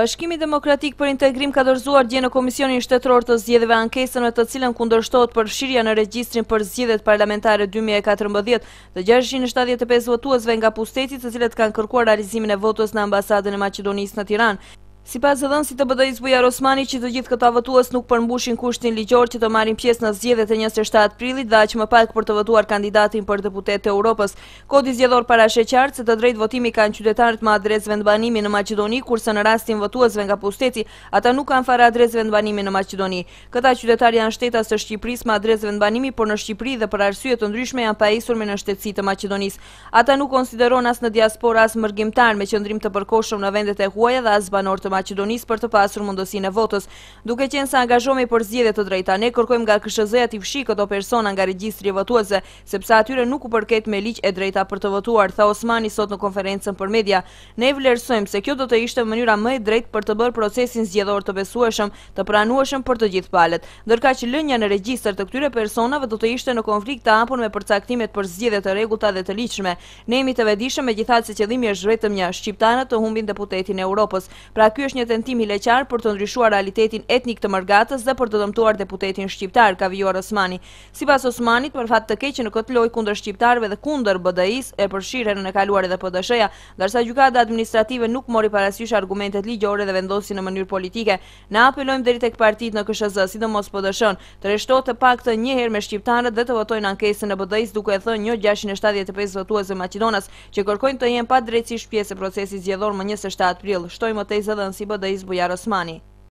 Bashkimi Demokratik për Integrim ka dorëzuar gjenë në Komisionin Shtetëror të zjedheve ankesën me të cilën kundërshtot për shirja në regjistrin për zjedhet parlamentare 2014 dhe 675 votuazve nga pustetit të cilët kanë kërkuar realizimin e votës në ambasadën e Macedonisë në Tiranë. Si pas e dhënë, si të bëdëjës Bujar Osmani që të gjithë këta vëtuas nuk përmbushin kushtin ligjor që të marim pjesë në zgjedhet e njësë 7 prilit dhe aqë më pak për të vëtuar kandidatin për deputet e Europës. Kodi zgjedhor para sheqartë se të drejt votimi kanë qydetarët më adresve në banimi në Macedoni, kurse në rastin vëtuasve nga pusteti, ata nuk kanë fara adres vendbanimi banimi në Macedoni. Këta qydetar janë shtetas të Shqipëris ma adres vendbanimi, banimi, por në Shqipëri dhe për arsyet të ndryshme janë paisur me në të Ata nuk as në as me të në vendet e huaja dhe as të Macedonisë për të pasur mundësinë e votës. Duke qenë se angazhohemi për zgjedhje të drejta, ne kërkojmë nga KSHZ-ja të fshi këto persona nga regjistri i votuesve, sepse atyre nuk u përket me liq e drejta për të votuar, tha Osmani sot në konferencën për media. Ne vlerësojmë se kjo do të ishte mënyra më e drejtë për të bërë procesin zgjedhor të besueshëm, të pranueshëm për të gjithë palët. Ndërka që lënia në regjistër të këtyre personave do të ishte në konflikt të hapur me përcaktimet për zgjedhje të rregullta dhe të ligjshme. Ne jemi të vetëdijshëm megjithatë se qëllimi është vetëm një shqiptarë të humbin deputetin e Europës. Pra ky është një tentim i leqar për të ndryshuar realitetin etnik të mërgatës dhe për të dëmtuar deputetin shqiptar, ka vijuar Osmani. Si pas Osmanit, për fat të keqë në këtë loj kunder shqiptarve dhe kunder bëdëis e përshirën në kaluar edhe pëdëshëja, dërsa gjukat dhe administrative nuk mori parasysh argumentet ligjore dhe vendosi në mënyrë politike. Në apelojmë dherit e këpartit në këshëzë, si dhe mos pëdëshën, të reshto të pak të njëherë me shqiptarët dhe të votojnë ankesën në bëdëis duke e thënë një 675 votuaz e Macedonas, që kërkojnë të jenë pa drecish pjesë e procesis gjedhor më 27 april, shtojmë të e zëdhe Transiba da izbu Jarosmani.